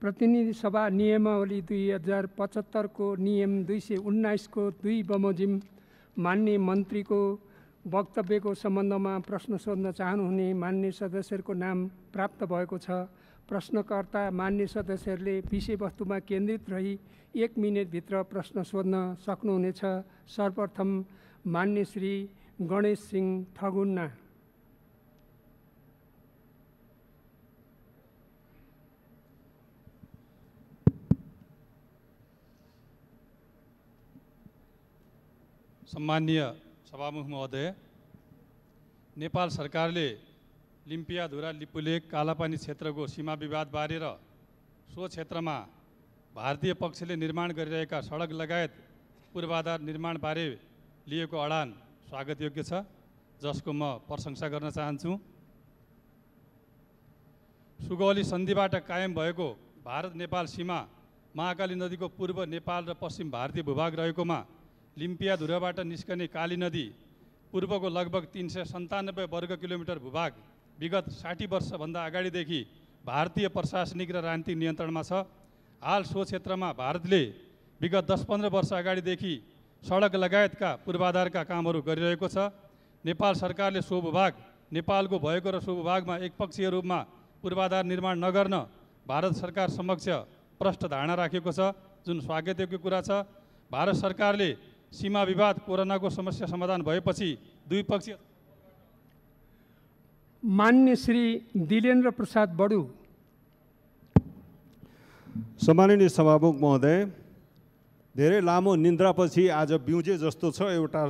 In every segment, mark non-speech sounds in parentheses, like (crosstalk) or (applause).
प्रतिनिधि सभा नियमावली दुई हजार पचहत्तरको नियम दुई सय उन्नाइसको दुई बमोजिम मान्ने मन्त्रीको वक्तव्यको सम्बन्धमा प्रश्न सोध्न चाहनुहुने मान्य सदस्यहरूको नाम प्राप्त भएको छ प्रश्नकर्ता मान्य सदस्यहरूले विषयवस्तुमा केन्द्रित रही एक मिनटभित्र प्रश्न सोध्न सक्नुहुनेछ सर्वप्रथम मान्य श्री गणेश सिंह ठगुन्ना सम्मान्य सभामुख महोदय नेपाल सरकारले लिम्पियाधुरा लिपुलेक कालापानी क्षेत्रको सीमा विवाद बारेर सो क्षेत्रमा भारतीय पक्षले निर्माण गरिरहेका सडक लगायत पूर्वाधार निर्माणबारे लिएको अडान स्वागतयोग्य छ जसको म प्रशंसा गर्न चाहन्छु सुगौली सन्धिबाट कायम भएको भारत नेपाल सीमा महाकाली नदीको पूर्व नेपाल र पश्चिम भारतीय भूभाग रहेकोमा लिम्पिया धुराबाट निस्कने काली नदी पूर्वको लगभग तिन सय सन्तानब्बे वर्ग किलोमिटर भूभाग विगत साठी वर्षभन्दा अगाडिदेखि भारतीय प्रशासनिक र राजनीतिक नियन्त्रणमा छ हाल सो क्षेत्रमा भारतले विगत दस पन्ध्र वर्ष अगाडिदेखि सडक लगायतका पूर्वाधारका कामहरू गरिरहेको छ नेपाल सरकारले सो भूभाग नेपालको भएको र सो भूभागमा एकपक्षीय रूपमा पूर्वाधार निर्माण नगर्न भारत सरकार समक्ष प्रष्ट धारणा राखेको छ जुन स्वागतयोग्य कुरा छ भारत सरकारले सीमा विवाद कोरोनाको समस्या समाधान भएपछि दुई द्विपक्षीय मान्य श्री दिलेन्द्र प्रसाद बडु सम्माननीय सभामुख महोदय धेरै लामो निन्द्रापछि आज बिउजे जस्तो छ एउटा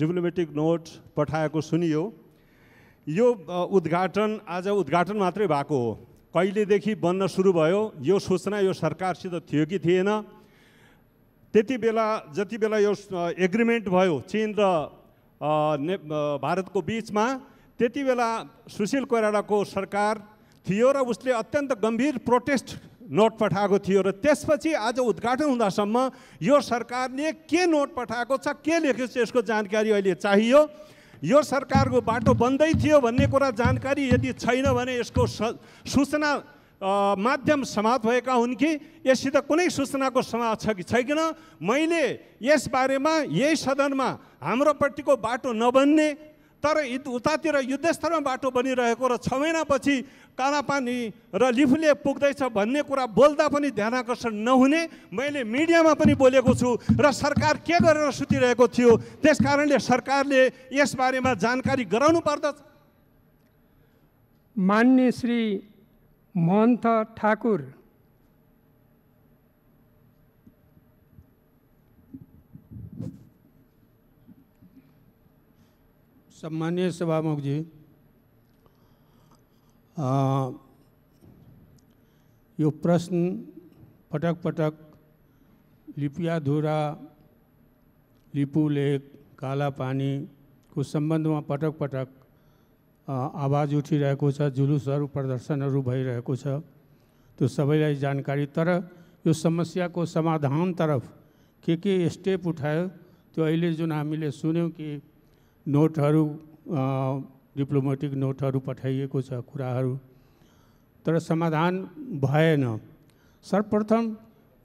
डिप्लोमेटिक नोट पठाएको सुनियो यो उद्घाटन आज उद्घाटन मात्रै भएको हो कहिलेदेखि बन्न सुरु भयो यो सूचना यो सरकारसित थियो कि थिएन त्यति बेला जति बेला यो एग्रिमेन्ट भयो चिन र ने भारतको बिचमा त्यति बेला सुशील कोइरालाको सरकार थियो र उसले अत्यन्त गम्भीर प्रोटेस्ट नोट पठाएको थियो र त्यसपछि आज उद्घाटन हुँदासम्म यो सरकारले के नोट पठाएको छ के लेखेको छ यसको जानकारी अहिले चाहियो यो सरकारको बाटो बन्दै थियो भन्ने कुरा जानकारी यदि छैन भने यसको सूचना माध्यम समाप्त भएका हुन् कि यससित कुनै सूचनाको समाज छ कि छैन मैले यसबारेमा यही सदनमा हाम्रोपट्टिको बाटो नबन्ने तर उतातिर युद्धस्तरमा बाटो बनिरहेको र छ महिनापछि कालापानी र लिफुले पुग्दैछ भन्ने कुरा बोल्दा पनि ध्यान आकर्षण नहुने मैले मिडियामा पनि बोलेको छु र सरकार के गरेर सुतिरहेको थियो त्यस कारणले सरकारले यसबारेमा जानकारी गराउनु पर्दछ मान्य श्री महंत ठाकुर सम्मान्य सभामुख जी आ, यो प्रश्न पटक पटक लिपियाधुरा लिपुलेख काला पानी को संबंध में पटक पटक आवाज उठिरहेको छ जुलुसहरू प्रदर्शनहरू भइरहेको छ त्यो सबैलाई जानकारी तर यो समस्याको समाधानतर्फ के के स्टेप उठायो त्यो अहिले जुन हामीले सुन्यौँ कि नोटहरू डिप्लोमेटिक नोटहरू पठाइएको छ कुराहरू तर समाधान भएन सर्वप्रथम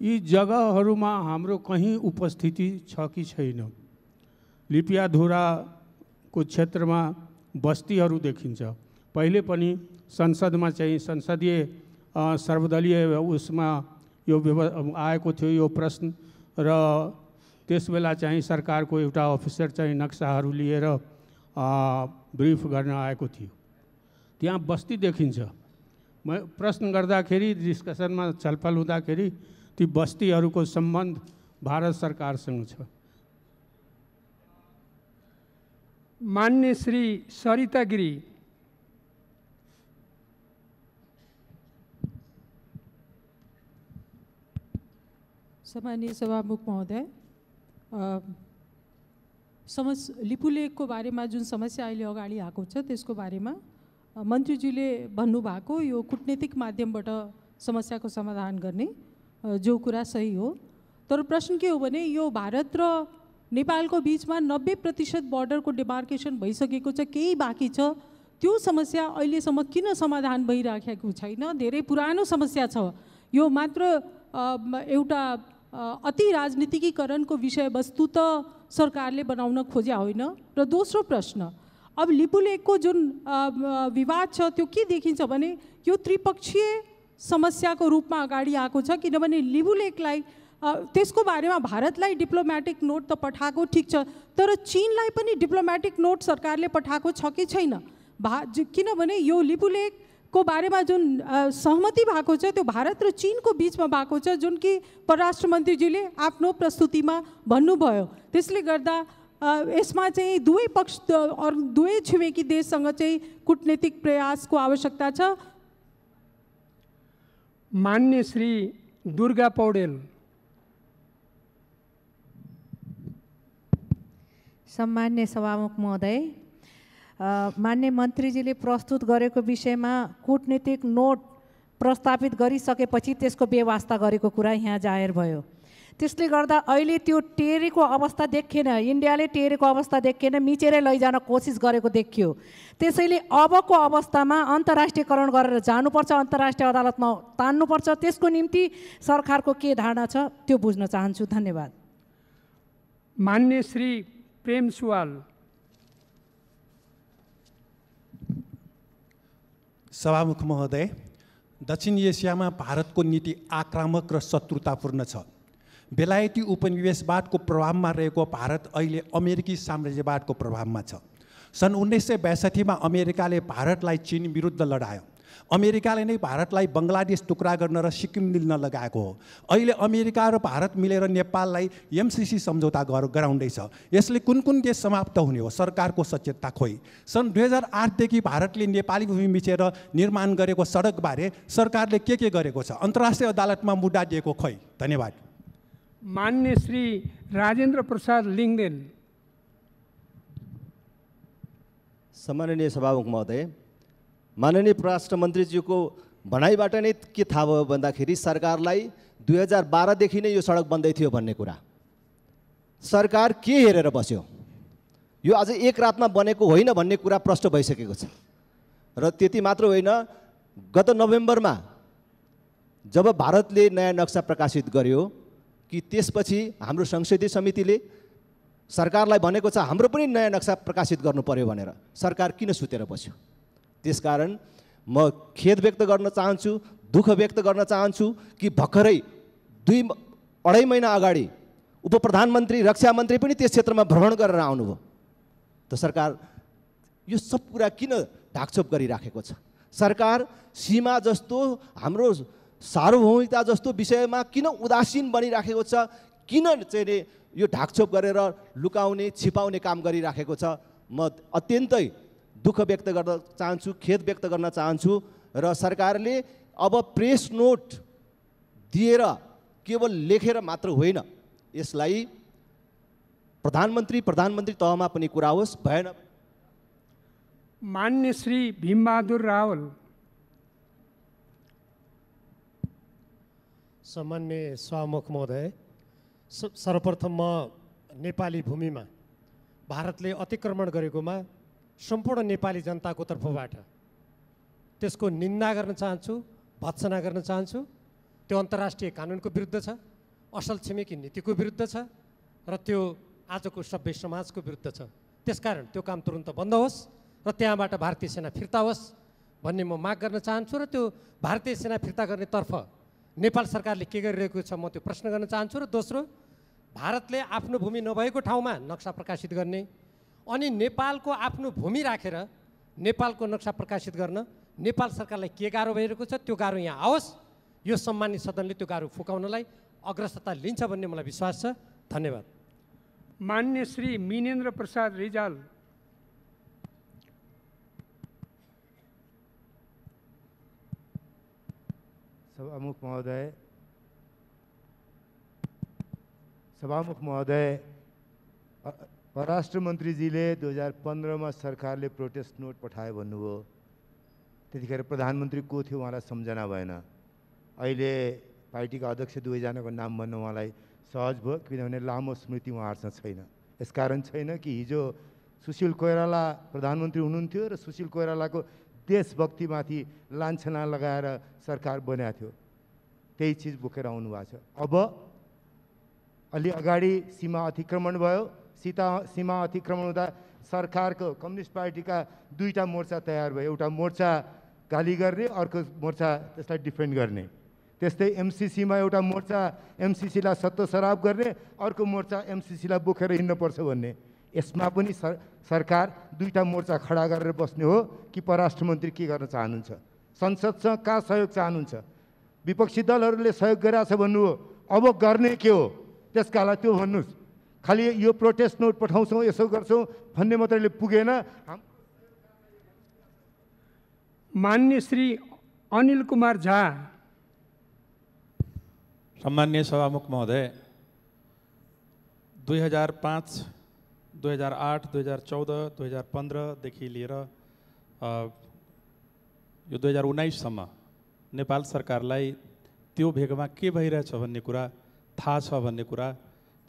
यी जग्गाहरूमा हाम्रो कहीँ उपस्थिति छ कि छैन लिपियाधुराको क्षेत्रमा बस्तीहरू देखिन्छ पहिले पनि संसदमा चाहिँ संसदीय सर्वदलीय उसमा यो व्यव आएको थियो यो प्रश्न र त्यसबेला चाहिँ सरकारको एउटा अफिसर चाहिँ नक्साहरू लिएर ब्रिफ गर्न आएको थियो त्यहाँ बस्ती देखिन्छ म प्रश्न गर्दाखेरि डिस्कसनमा छलफल हुँदाखेरि ती बस्तीहरूको सम्बन्ध भारत सरकारसँग छ मान्य श्री सरिता गिरी सामान्य सभामुख महोदय समस् बारे में जो समस्या अहिले अगाडि बारे में मंत्रीजी ने भन्नभक भन्नुभएको कूटनैतिक मध्यम समस्या को समाधान करने जो कुरा सही हो तर प्रश्न के हो भारत र नेपालको बिचमा नब्बे प्रतिशत बोर्डरको डेमार्केसन भइसकेको छ केही बाँकी छ त्यो समस्या अहिलेसम्म किन समाधान भइराखेको छैन धेरै पुरानो समस्या छ यो मात्र एउटा अति राजनीतिकीकरणको विषयवस्तु त सरकारले बनाउन खोज्या होइन र दोस्रो प्रश्न अब लिपुलेकको जुन विवाद छ त्यो के देखिन्छ भने यो त्रिपक्षीय समस्याको रूपमा अगाडि आएको छ किनभने लिपुलेकलाई त्यसको बारेमा भारतलाई डिप्लोमेटिक नोट त पठाएको ठिक छ तर चिनलाई पनि डिप्लोमेटिक नोट सरकारले पठाएको छ कि छैन भा किनभने यो लिपुलेको बारेमा जुन सहमति भएको छ त्यो भारत र चिनको बिचमा भएको छ जुन कि परराष्ट्र मन्त्रीजीले आफ्नो प्रस्तुतिमा भन्नुभयो त्यसले गर्दा यसमा चाहिँ दुवै पक्ष दुवै छिमेकी देशसँग चाहिँ कुटनीतिक प्रयासको आवश्यकता छ मान्य श्री दुर्गा पौडेल सम्मान्य सभामुख महोदय मान्य मन्त्रीजीले प्रस्तुत गरेको विषयमा कुटनीतिक नोट प्रस्तावित गरिसकेपछि त्यसको व्यवस्था गरेको कुरा यहाँ जाहेर भयो त्यसले गर्दा अहिले त्यो टेरेको अवस्था देखिएन इन्डियाले टेरेको अवस्था देखिएन मिचेरै लैजान कोसिस गरेको देखियो त्यसैले अबको अवस्थामा अन्तर्राष्ट्रियकरण गरेर जानुपर्छ अन्तर्राष्ट्रिय अदालतमा तान्नुपर्छ त्यसको निम्ति सरकारको के धारणा छ त्यो बुझ्न चाहन्छु धन्यवाद मान्य श्री प्रेम सुवाल सभामुख महोदय दक्षिण एसियामा भारतको नीति आक्रामक र शत्रुतापूर्ण छ बेलायती उपनिवेशवादको प्रभावमा रहेको भारत अहिले अमेरिकी साम्राज्यवादको प्रभावमा छ सन् उन्नाइस सय बयासठीमा अमेरिकाले भारतलाई चिन विरुद्ध लडायो अमेरिकाले नै भारतलाई बङ्गलादेश टुक्रा गर्न र सिक्किम मिल्न लगाएको हो अहिले अमेरिका र भारत मिलेर नेपाललाई एमसिसी सम्झौता गर गराउँदैछ यसले कुन कुन देश समाप्त हुने हो सरकारको सचेतता खोइ सन् दुई हजार आठदेखि भारतले नेपाली भूमि मिचेर निर्माण गरेको सडकबारे सरकारले के के गरेको छ अन्तर्राष्ट्रिय अदालतमा मुद्दा दिएको खोइ धन्यवाद मान्य श्री राजेन्द्र प्रसाद लिङ्गदेन सम्माननीय सभामुख महोदय माननीय परराष्ट्र मन्त्रीज्यूको भनाइबाट नै के थाहा भयो भन्दाखेरि सरकारलाई दुई हजार बाह्रदेखि नै यो सडक बन्दै थियो भन्ने कुरा सरकार के हेरेर बस्यो यो आज एक रातमा बनेको होइन भन्ने कुरा प्रष्ट भइसकेको छ र त्यति मात्र होइन गत नोभेम्बरमा जब भारतले नयाँ नक्सा प्रकाशित गर्यो कि त्यसपछि हाम्रो संसदीय समितिले सरकारलाई भनेको छ हाम्रो पनि नयाँ नक्सा प्रकाशित गर्नु पर्यो भनेर सरकार किन सुतेर बस्यो त्यस कारण म खेद व्यक्त गर्न चाहन्छु दुःख व्यक्त गर्न चाहन्छु कि भर्खरै दुई अढाई महिना अगाडि उप प्रधानमन्त्री रक्षा मन्त्री पनि त्यस क्षेत्रमा भ्रमण गरेर आउनुभयो त सरकार यो सब कुरा किन ढाकछोप गरिराखेको छ सरकार सीमा जस्तो हाम्रो सार्वभौमिकता जस्तो विषयमा किन उदासीन बनिराखेको छ किन चाहिँ यो ढाकछोप गरेर लुकाउने छिपाउने काम गरिराखेको छ म अत्यन्तै दुःख व्यक्त गर्न चाहन्छु खेद व्यक्त गर्न चाहन्छु र सरकारले अब प्रेस नोट दिएर केवल लेखेर मात्र होइन यसलाई प्रधानमन्त्री प्रधानमन्त्री तहमा पनि कुरा होस् भएन मान्य श्री भीमबहादुर रावल सामान्य स्वामुख महोदय सर्वप्रथम म नेपाली भूमिमा भारतले अतिक्रमण गरेकोमा सम्पूर्ण नेपाली जनताको तर्फबाट त्यसको निन्दा गर्न चाहन्छु भत्सना गर्न चाहन्छु त्यो अन्तर्राष्ट्रिय कानुनको विरुद्ध छ असल छिमेकी नीतिको विरुद्ध छ र त्यो आजको सभ्य समाजको विरुद्ध छ त्यसकारण त्यो काम तुरन्त बन्द होस् र त्यहाँबाट भारतीय सेना फिर्ता होस् भन्ने म माग गर्न चाहन्छु र त्यो भारतीय सेना फिर्ता गर्नेतर्फ नेपाल सरकारले के गरिरहेको छ म त्यो प्रश्न गर्न चाहन्छु र दोस्रो भारतले आफ्नो भूमि नभएको ठाउँमा नक्सा प्रकाशित गर्ने अनि नेपालको आफ्नो भूमि राखेर नेपालको नक्सा प्रकाशित गर्न नेपाल सरकारलाई के गाह्रो भइरहेको छ त्यो गाह्रो यहाँ आओस् यो सम्मानित सदनले त्यो गाह्रो फुकाउनलाई अग्रसरता लिन्छ भन्ने मलाई विश्वास छ धन्यवाद मान्य श्री मिनेन्द्र प्रसाद रिजाल सभामुख महोदय सभामुख महोदय परराष्ट्र मन्त्रीजीले दुई हजार पन्ध्रमा सरकारले प्रोटेस्ट नोट पठायो भन्नुभयो त्यतिखेर प्रधानमन्त्री को थियो उहाँलाई सम्झना भएन अहिले पार्टीका अध्यक्ष दुवैजनाको नाम भन्नु उहाँलाई सहज भयो किनभने लामो स्मृति उहाँहरूसँग छैन यसकारण छैन कि हिजो सुशील कोइराला प्रधानमन्त्री हुनुहुन्थ्यो र सुशील कोइरालाको देशभक्तिमाथि लान्छना लगाएर सरकार बनाएको थियो त्यही चिज बोकेर आउनुभएको छ अब अलि अगाडि सीमा अतिक्रमण भयो सीता सीमा अतिक्रमण हुँदा सरकारको कम्युनिस्ट पार्टीका दुईवटा मोर्चा तयार भयो एउटा मोर्चा गाली गर्ने अर्को मोर्चा त्यसलाई डिफेन्ड गर्ने त्यस्तै एमसिसीमा एउटा मोर्चा एमसिसीलाई सराब गर्ने अर्को मोर्चा एमसिसीलाई बोकेर हिँड्नुपर्छ भन्ने यसमा पनि सर सरकार दुईवटा मोर्चा खडा गरेर बस्ने हो कि परराष्ट्र मन्त्री के गर्न चाहनुहुन्छ संसदसँग कहाँ सहयोग चाहनुहुन्छ विपक्षी दलहरूले सहयोग गरिरहेछ भन्नु हो अब गर्ने के हो त्यसका लागि त्यो भन्नुहोस् खालि यो प्रोटेस्ट नोट पठाउँछौँ यसो गर्छौँ भन्ने मात्रैले पुगेन मान्य श्री अनिल कुमार झा सम्मान्य सभामुख महोदय दुई हजार पाँच दुई हजार आठ दुई हजार चौध दुई हजार पन्ध्रदेखि लिएर यो दुई हजार उन्नाइससम्म नेपाल सरकारलाई त्यो भेगमा के भइरहेछ भन्ने कुरा थाहा छ भन्ने कुरा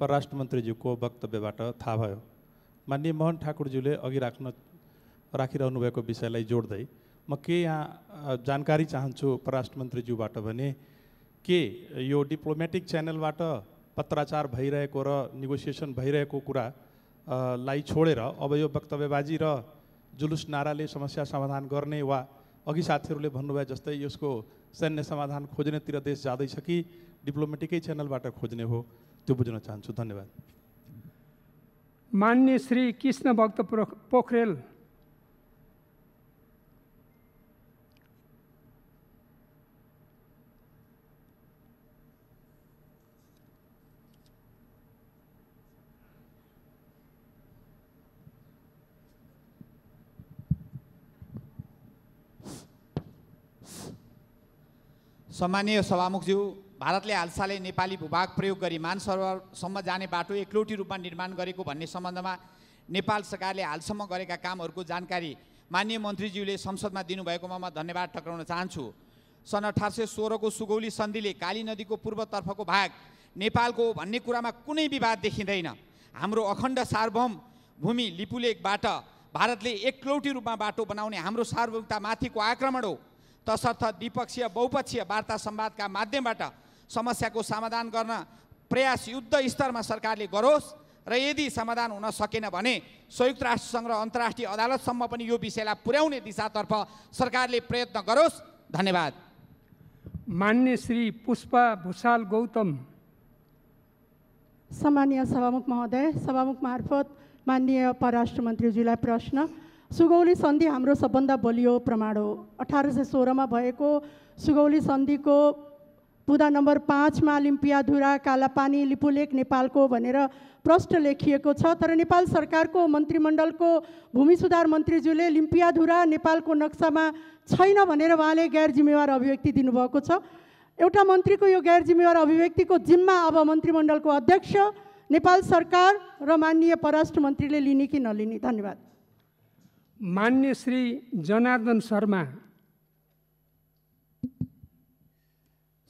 परराष्ट्र मन्त्रीज्यूको वक्तव्यबाट थाहा भयो माननीय मोहन ठाकुरज्यूले अघि राख्न राखिरहनु भएको विषयलाई जोड्दै म के यहाँ जानकारी चाहन्छु परराष्ट्र मन्त्रीज्यूबाट भने के यो डिप्लोमेटिक च्यानलबाट पत्राचार भइरहेको र निगोसिएसन भइरहेको कुरा लाई छोडेर अब यो वक्तव्यबाजी र जुलुस नाराले समस्या समाधान गर्ने वा अघि साथीहरूले भन्नुभयो जस्तै यसको सैन्य समाधान खोज्नेतिर देश जाँदैछ कि डिप्लोमेटिकै च्यानलबाट खोज्ने हो त्यो बुझ्न चाहन्छु धन्यवाद मान्य श्री कृष्ण भक्त पोखरेल सम्मानीय सभामुखज्यू भारतले हालसालै नेपाली भूभाग प्रयोग गरी मानसरोवरसम्म जाने बाटो एकलौटी रूपमा निर्माण गरेको भन्ने सम्बन्धमा नेपाल सरकारले हालसम्म गरेका कामहरूको जानकारी मान्य मन्त्रीज्यूले संसदमा दिनुभएकोमा म धन्यवाद टक्राउन चाहन्छु सन् अठार सय सोह्रको सुगौली सन्धिले काली नदीको पूर्वतर्फको भाग नेपालको भन्ने कुरामा कुनै विवाद देखिँदैन हाम्रो अखण्ड सार्वभौम भूमि लिपुलेकबाट भारतले एकलौटी रूपमा बाटो बनाउने हाम्रो सार्वभौमतामाथिको आक्रमण हो तसर्थ द्विपक्षीय बहुपक्षीय वार्ता सम्वादका माध्यमबाट समस्याको समाधान गर्न प्रयास युद्ध स्तरमा सरकारले गरोस् र यदि समाधान हुन सकेन भने संयुक्त राष्ट्रसङ्घ र अन्तर्राष्ट्रिय अदालतसम्म पनि यो विषयलाई पुर्याउने दिशातर्फ सरकारले प्रयत्न गरोस् धन्यवाद मान्य श्री पुष्पा भूषाल गौतम सामान्य सभामुख महोदय सभामुख मार्फत माननीय परराष्ट्र मन्त्रीज्यूलाई प्रश्न सुगौली सन्धि हाम्रो सबभन्दा बलियो प्रमाण हो अठार सय सोह्रमा भएको सुगौली सन्धिको बुदा नम्बर पाँचमा लिम्पियाधुरा कालापानी लिपुलेख नेपालको भनेर प्रष्ट लेखिएको छ तर नेपाल सरकारको मन्त्रीमण्डलको भूमि सुधार मन्त्रीज्यूले लिम्पियाधुरा नेपालको नक्सामा छैन भनेर उहाँले गैर जिम्मेवार अभिव्यक्ति दिनुभएको छ एउटा मन्त्रीको यो गैर जिम्मेवार अभिव्यक्तिको जिम्मा अब मन्त्रीमण्डलको अध्यक्ष नेपाल सरकार र माननीय परराष्ट्र मन्त्रीले लिने कि नलिने धन्यवाद मान्य श्री जनार्दन शर्मा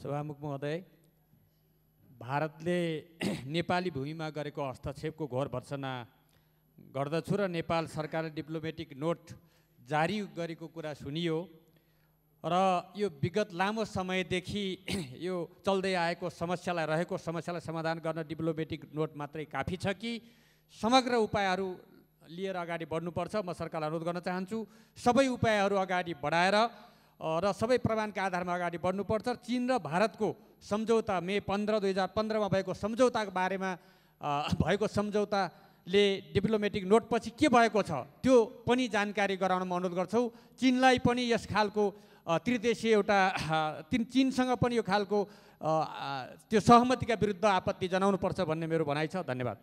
सभामुख महोदय भारतले (clears throat) नेपाली भूमिमा गरेको हस्तक्षेपको घोर भर्सना गर्दछु र नेपाल सरकारले डिप्लोमेटिक नोट जारी गरेको कुरा सुनियो र यो विगत लामो समयदेखि (clears throat) यो चल्दै आएको समस्यालाई रहेको समस्यालाई समाधान गर्न डिप्लोमेटिक नोट मात्रै काफी छ कि समग्र उपायहरू लिएर अगाडि बढ्नुपर्छ म सरकारलाई अनुरोध गर्न चाहन्छु सबै उपायहरू अगाडि बढाएर र सबै प्रमाणका आधारमा अगाडि बढ्नुपर्छ चिन र भारतको सम्झौता मे पन्ध्र दुई हजार पन्ध्रमा भएको सम्झौताको बारेमा भएको सम्झौताले डिप्लोमेटिक नोटपछि के भएको छ त्यो पनि जानकारी गराउन म अनुरोध गर्छौँ चिनलाई पनि यस खालको त्रिदेशीय एउटा तिन चिनसँग पनि यो खालको त्यो सहमतिका विरुद्ध आपत्ति जनाउनुपर्छ भन्ने मेरो भनाइ छ धन्यवाद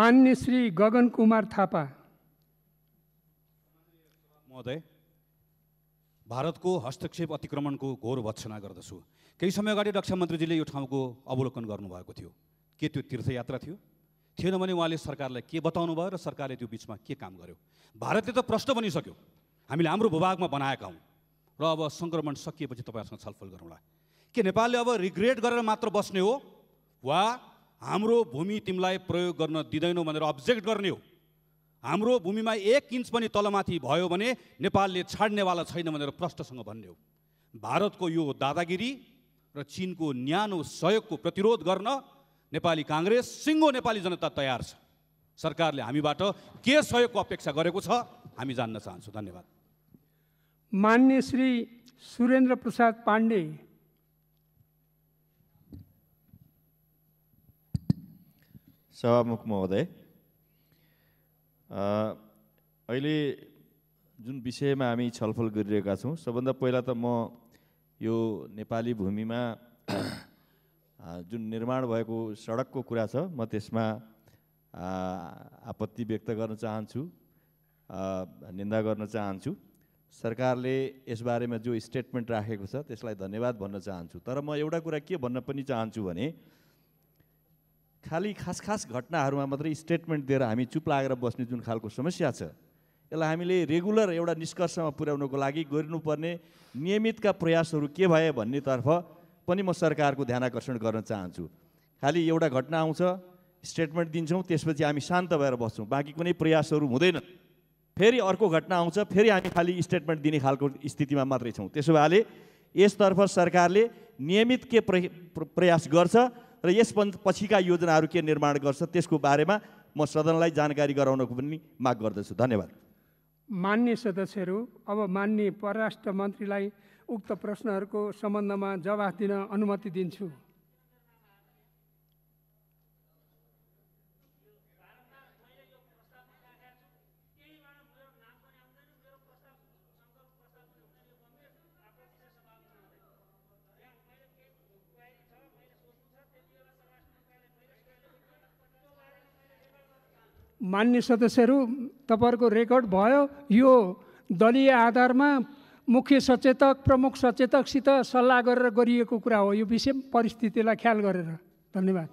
मान्य श्री गगन कुमार थापा महोदय भारतको हस्तक्षेप अतिक्रमणको घोर भत्सना गर्दछु केही समय अगाडि रक्षा मन्त्रीजीले यो ठाउँको अवलोकन गर्नुभएको थियो के त्यो तीर्थयात्रा थियो थिएन भने उहाँले सरकारलाई के बताउनु भयो र सरकारले त्यो बिचमा के काम गर्यो भारतले त प्रश्न बनिसक्यो हामीले हाम्रो भूभागमा बनाएका हौँ र अब सङ्क्रमण सकिएपछि तपाईँहरूसँग छलफल गरौँला के नेपालले अब रिग्रेट गरेर मात्र बस्ने हो वा हाम्रो भूमि तिमीलाई प्रयोग गर्न दिँदैनौ भनेर अब्जेक्ट गर्ने हो हाम्रो भूमिमा एक इन्च पनि तलमाथि भयो भने नेपालले छाड्नेवाला छैन भनेर प्रष्टसँग भन्यो भारतको यो दादागिरी र चिनको न्यानो सहयोगको प्रतिरोध गर्न नेपाली काङ्ग्रेस सिङ्गो नेपाली जनता तयार छ सरकारले हामीबाट के सहयोगको अपेक्षा गरेको छ हामी जान्न चाहन्छौँ धन्यवाद मान्य श्री सुरेन्द्र प्रसाद पाण्डे सभामुख महोदय अहिले जुन विषयमा हामी छलफल गरिरहेका छौँ सबभन्दा पहिला त म यो नेपाली भूमिमा जुन निर्माण भएको सडकको कुरा छ म त्यसमा आपत्ति व्यक्त गर्न चाहन्छु निन्दा गर्न चाहन्छु सरकारले यसबारेमा जो स्टेटमेन्ट राखेको छ त्यसलाई धन्यवाद भन्न चाहन्छु तर म एउटा कुरा के भन्न पनि चाहन्छु भने खालि खास खास घटनाहरूमा मात्रै स्टेटमेन्ट दिएर हामी चुप लागेर बस्ने जुन खालको समस्या छ यसलाई हामीले रेगुलर एउटा निष्कर्षमा पुर्याउनको लागि गरिनुपर्ने नियमितका प्रयासहरू के भए भन्नेतर्फ पनि म सरकारको ध्यान आकर्षण गर्न चाहन्छु खालि एउटा घटना आउँछ स्टेटमेन्ट दिन्छौँ त्यसपछि हामी शान्त भएर बस्छौँ बाँकी कुनै प्रयासहरू हुँदैन फेरि अर्को घटना आउँछ फेरि हामी खालि स्टेटमेन्ट दिने खालको स्थितिमा मात्रै छौँ त्यसो भएले यसतर्फ सरकारले नियमित के प्रयास गर्छ र यस पछिका योजनाहरू के निर्माण गर्छ त्यसको बारेमा म सदनलाई जानकारी गराउनको पनि माग गर्दछु धन्यवाद मान्य सदस्यहरू अब मान्य परराष्ट्र मन्त्रीलाई उक्त प्रश्नहरूको सम्बन्धमा जवाफ दिन अनुमति दिन्छु मान्य सदस्यहरू तपाईँहरूको रेकर्ड भयो यो दलीय आधारमा मुख्य सचेतक प्रमुख सचेतकसित सल्लाह गरेर गरिएको कुरा हो यो विषय परिस्थितिलाई ख्याल गरेर धन्यवाद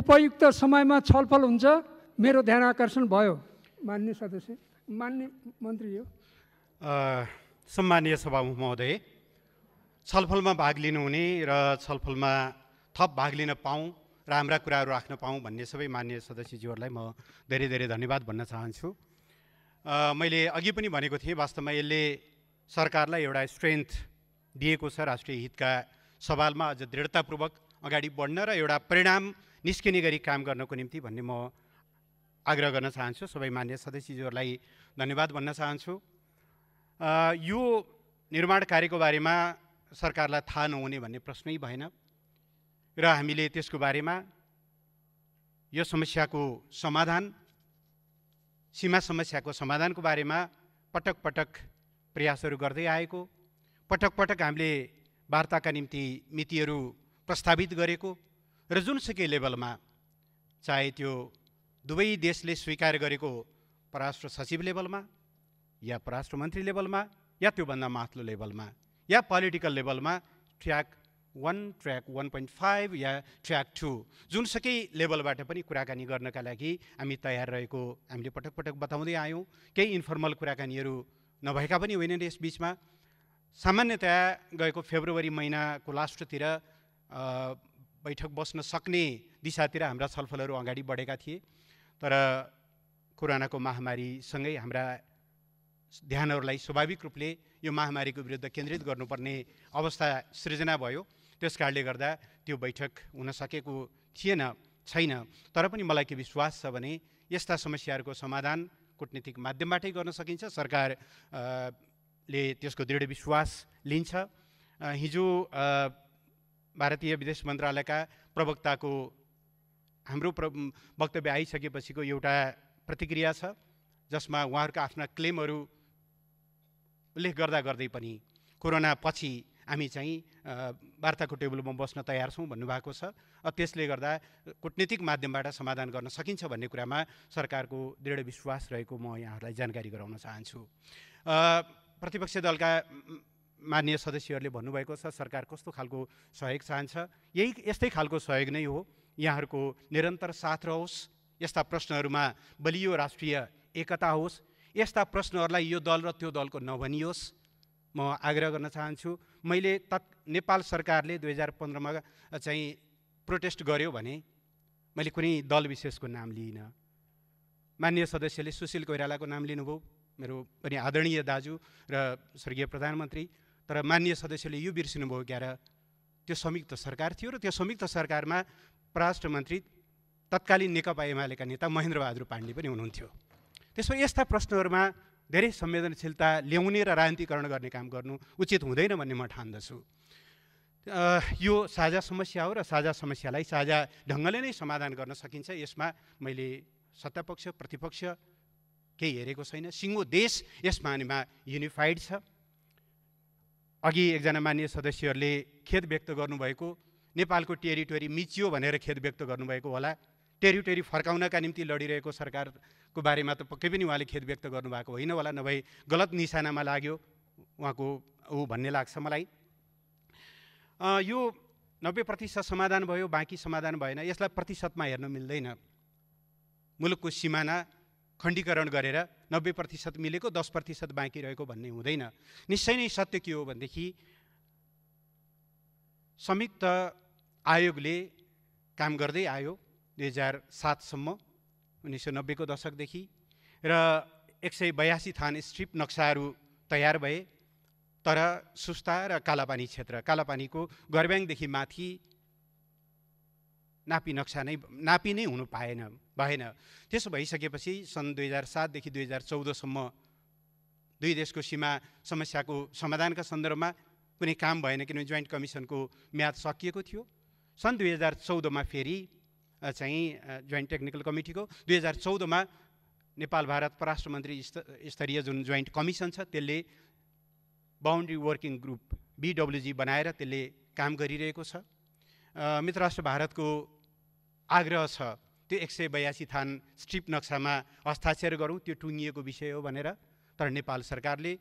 उपयुक्त समयमा छलफल हुन्छ मेरो ध्यान आकर्षण भयो मान्य सदस्य मान्य मन्त्री हो सम्मानीय सभामुख महोदय छलफलमा भाग लिनुहुने र छलफलमा थप भाग लिन पाऊँ राम्रा कुराहरू राख्न पाऊँ भन्ने सबै मान्य सदस्यज्यूहरूलाई म धेरै धेरै धन्यवाद भन्न चाहन्छु मैले अघि पनि भनेको थिएँ वास्तवमा यसले सरकारलाई एउटा स्ट्रेन्थ दिएको छ राष्ट्रिय हितका सवालमा अझ दृढतापूर्वक अगाडि बढ्न र एउटा परिणाम निस्किने गरी काम गर्नको निम्ति भन्ने म आग्रह गर्न चाहन्छु सबै मान्य सदस्यज्यूहरूलाई धन्यवाद भन्न चाहन्छु यो निर्माण कार्यको बारेमा सरकारलाई थाहा नहुने भन्ने प्रश्नै भएन र हामीले त्यसको बारेमा यो समस्याको समाधान सीमा समस्याको समाधानको बारेमा पटक पटक प्रयासहरू गर्दै आएको पटक पटक हामीले वार्ताका निम्ति मितिहरू प्रस्तावित गरेको र जुनसुकै लेभलमा चाहे त्यो दुवै देशले स्वीकार गरेको पराष्ट्र सचिव लेभलमा या पराष्ट्र मन्त्री लेभलमा या त्योभन्दा माथिल्लो लेभलमा या पोलिटिकल लेभलमा track one track one point five या ट्र्याक टू जुनसुकै लेभलबाट पनि कुराकानी गर्नका लागि हामी तयार रहेको हामीले पटक पटक बताउँदै आयौँ केही इन्फर्मल कुराकानीहरू नभएका पनि होइनन् यस बिचमा सामान्यतया गएको फेब्रुअरी महिनाको लास्टतिर बैठक बस्न सक्ने दिशातिर हाम्रा छलफलहरू अगाडि बढेका थिए तर कोरोनाको महामारीसँगै हाम्रा ध्यानहरूलाई स्वाभाविक रूपले यो महामारीको विरुद्ध केन्द्रित गर्नुपर्ने अवस्था सृजना भयो त्यस कारणले गर्दा त्यो बैठक हुन सकेको थिएन छैन तर पनि मलाई के विश्वास छ भने यस्ता समस्याहरूको समाधान कुटनीतिक माध्यमबाटै गर्न सकिन्छ सरकार ले त्यसको दृढ विश्वास लिन्छ हिजो भारतीय विदेश मन्त्रालयका प्रवक्ताको हाम्रो प्र वक्तव्य आइसकेपछिको एउटा प्रतिक्रिया छ जसमा उहाँहरूका आफ्ना क्लेमहरू उल्लेख गर्दा गर्दै पनि कोरोना पछि हामी चाहिँ वार्ताको टेबलमा बस्न तयार छौँ भन्नुभएको छ त्यसले गर्दा कुटनीतिक माध्यमबाट समाधान गर्न सकिन्छ भन्ने कुरामा सरकारको दृढ विश्वास रहेको म यहाँहरूलाई जानकारी गराउन चाहन्छु प्रतिपक्षी दलका मान्य सदस्यहरूले भन्नुभएको छ सरकार कस्तो खालको सहयोग चाहन्छ यही यस्तै खालको सहयोग नै हो यहाँहरूको निरन्तर साथ रहोस् यस्ता प्रश्नहरूमा बलियो राष्ट्रिय एकता होस् यस्ता प्रश्नहरूलाई यो दल र त्यो दलको नभनियोस् म आग्रह गर्न चाहन्छु मैले तत् नेपाल सरकारले दुई हजार पन्ध्रमा चाहिँ प्रोटेस्ट गर्यो भने मैले कुनै दल विशेषको नाम लिइनँ मान्य सदस्यले सुशील कोइरालाको नाम लिनुभयो मेरो पनि आदरणीय दाजु र स्वर्गीय प्रधानमन्त्री तर मान्य सदस्यले यो बिर्सिनुभयो क्यार त्यो संयुक्त सरकार थियो र त्यो संयुक्त सरकारमा परराष्ट्र मन्त्री तत्कालीन नेकपा एमालेका नेता महेन्द्रबहादुर पाण्डे पनि हुनुहुन्थ्यो त्यसमा यस्ता प्रश्नहरूमा धेरै संवेदनशीलता ल्याउने र राजनीतिकरण गर्ने काम गर्नु उचित हुँदैन भन्ने म ठान्दछु यो साझा समस्या हो र साझा समस्यालाई साझा ढङ्गले नै समाधान गर्न सकिन्छ यसमा मैले सत्तापक्ष प्रतिपक्ष केही हेरेको छैन सिङ्गो देश यस मानेमा युनिफाइड छ अघि एकजना मान्य सदस्यहरूले खेद व्यक्त गर्नुभएको नेपालको टेरिटोरी मिचियो भनेर खेद व्यक्त गर्नुभएको होला टेरिटोरी फर्काउनका निम्ति लडिरहेको सरकारको बारेमा त पक्कै पनि उहाँले खेद व्यक्त गर्नुभएको होइन होला नभए गलत निशानामा लाग्यो उहाँको ऊ भन्ने लाग्छ मलाई यो नब्बे प्रतिशत समाधान भयो बाँकी समाधान भएन यसलाई प्रतिशतमा हेर्न मिल्दैन मुलुकको सिमाना खण्डीकरण गरेर नब्बे प्रतिशत मिलेको दस प्रतिशत बाँकी रहेको भन्ने हुँदैन निश्चय नै सत्य के हो भनेदेखि संयुक्त आयोगले काम गर्दै आयो दुई हजार सातसम्म उन्नाइस सय नब्बेको दशकदेखि र एक सय बयासी थान स्ट्रिप नक्साहरू तयार भए तर सुस्ता र कालापानी क्षेत्र कालापानीको गर्ब्याङदेखि माथि नापी नक्सा नै नापी नै हुनु पाएन भएन त्यसो भइसकेपछि सन् दुई हजार सातदेखि दुई हजार चौधसम्म दुई देशको सीमा समस्याको समाधानका सन्दर्भमा कुनै काम भएन किनभने जोइन्ट कमिसनको म्याद सकिएको थियो सन् दुई हजार चौधमा फेरि चाहिँ जोइन्ट टेक्निकल कमिटीको दुई हजार चौधमा नेपाल भारत परराष्ट्र मन्त्री स्तरीय जुन जोइन्ट कमिसन छ त्यसले बााउन्ड्री वर्किङ ग्रुप बिडब्लुजी बनाएर त्यसले काम गरिरहेको छ मित्र राष्ट्र भारतको आग्रह छ त्यो एक सय बयासी थान स्ट्रिप नक्सामा हस्ताक्षर गरौँ त्यो टुङ्गिएको विषय हो भनेर तर नेपाल सरकारले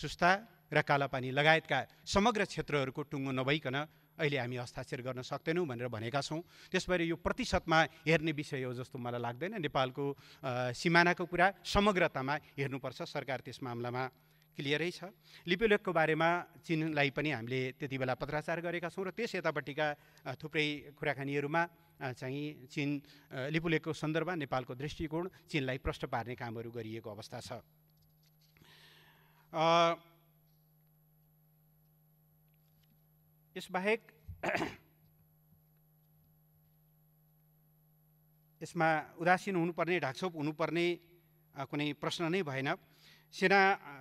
सुस्ता र कालापानी लगायतका समग्र क्षेत्रहरूको टुङ्गो नभइकन अहिले हामी हस्ताक्षर गर्न सक्दैनौँ भनेर भनेका छौँ त्यसबारे यो प्रतिशतमा हेर्ने विषय हो जस्तो मलाई लाग्दैन नेपालको सिमानाको कुरा समग्रतामा हेर्नुपर्छ सरकार त्यस मामलामा क्लियरै छ लिपिलेखको बारेमा चिनलाई पनि हामीले त्यति बेला पत्राचार गरेका छौँ र त्यस यतापट्टिका थुप्रै कुराकानीहरूमा चाहिँ चिन लिपुलेखको सन्दर्भमा नेपालको दृष्टिकोण चिनलाई प्रष्ट पार्ने कामहरू गरिएको अवस्था छ यसबाहेक (clears throat) यसमा उदासीन हुनुपर्ने ढाकछोप हुनुपर्ने कुनै प्रश्न नै भएन सेना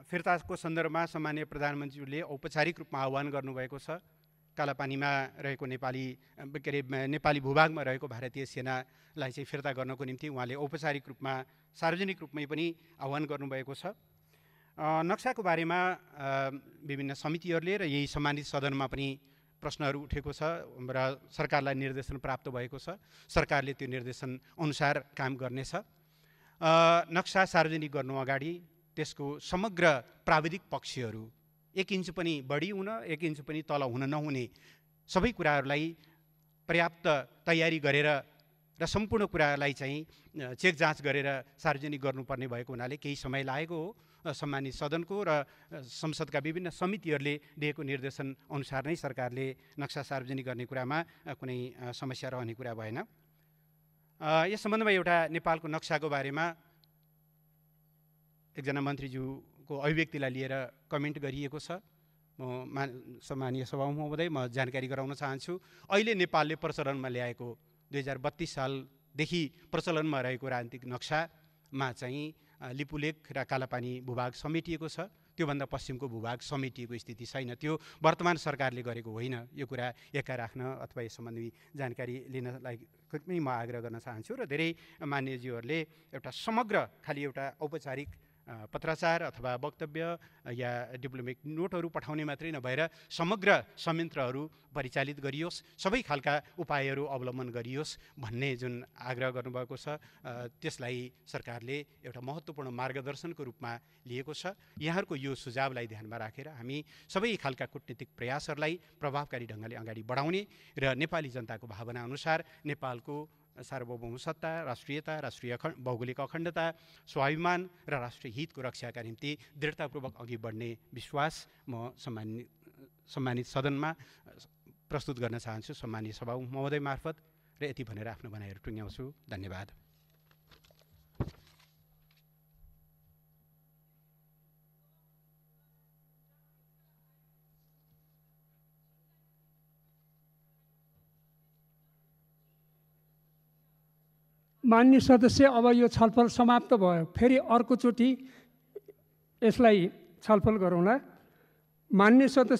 फिर्ताको सन्दर्भमा सामान्य प्रधानमन्त्रीले औपचारिक रूपमा आह्वान गर्नुभएको छ कालापानीमा रहेको नेपाली के अरे नेपाली भूभागमा रहेको भारतीय सेनालाई चाहिँ फिर्ता गर्नको निम्ति उहाँले औपचारिक रूपमा सार्वजनिक रूपमै पनि आह्वान गर्नुभएको छ नक्साको बारेमा विभिन्न समितिहरूले र यही सम्मानित सदनमा पनि प्रश्नहरू उठेको छ र सरकारलाई निर्देशन प्राप्त भएको छ सरकारले त्यो निर्देशन अनुसार काम गर्नेछ नक्सा सार्वजनिक गर्नु अगाडि त्यसको समग्र प्राविधिक पक्षहरू एक इन्च पनि बढी हुन एक इन्च पनि तल हुन नहुने सबै कुराहरूलाई पर्याप्त तयारी गरेर र सम्पूर्ण कुरालाई चाहिँ चेक जाँच गरेर सार्वजनिक गर्नुपर्ने भएको हुनाले केही समय लागेको हो सम्मानित सदनको र संसदका विभिन्न समितिहरूले दिएको निर्देशन अनुसार नै सरकारले नक्सा सार्वजनिक गर्ने कुरामा कुनै समस्या रहने कुरा भएन यस सम्बन्धमा एउटा नेपालको नक्साको बारेमा एकजना मन्त्रीज्यू को अभिव्यक्तिलाई लिएर कमेन्ट गरिएको छ म मा सम्मानीय सभामा हुँदै म जानकारी गराउन चाहन्छु अहिले नेपालले प्रचलनमा ल्याएको दुई हजार बत्तिस सालदेखि प्रचलनमा रहेको राजनीतिक नक्सामा चाहिँ लिपुलेख र कालापानी भूभाग समेटिएको छ त्योभन्दा पश्चिमको भूभाग समेटिएको स्थिति छैन त्यो वर्तमान सरकारले गरेको होइन यो कुरा एक्का राख्न अथवा यस सम्बन्धी जानकारी लिनलाई पनि म आग्रह गर्न चाहन्छु र धेरै मान्यजीहरूले एउटा समग्र खालि एउटा औपचारिक पत्राचार अथवा वक्तव्य या डिप्लोमेटिक नोटहरू पठाउने मात्रै नभएर समग्र संयन्त्रहरू परिचालित गरियोस् सबै खालका उपायहरू अवलम्बन गरियोस् भन्ने जुन आग्रह गर्नुभएको छ त्यसलाई सरकारले एउटा महत्त्वपूर्ण मार्गदर्शनको रूपमा लिएको छ यहाँहरूको यो सुझावलाई ध्यानमा राखेर हामी सबै खालका कुटनीतिक प्रयासहरूलाई प्रभावकारी ढङ्गले अगाडि बढाउने र नेपाली जनताको भावना अनुसार नेपालको सार्वभौम सत्ता राष्ट्रियता राष्ट्रिय अखण्ड भौगोलिक अखण्डता स्वाभिमान र राष्ट्रिय हितको रक्षाका निम्ति दृढतापूर्वक अघि बढ्ने विश्वास म सम्मानित सम्मानित सदनमा प्रस्तुत गर्न चाहन्छु सम्मानित सभा महोदय मार्फत र यति भनेर आफ्नो भनाइहरू टुङ्ग्याउँछु धन्यवाद मान्य सदस्य अब यो छलफल समाप्त भयो फेरि अर्कोचोटि यसलाई छलफल गरौँला मान्य सदस्य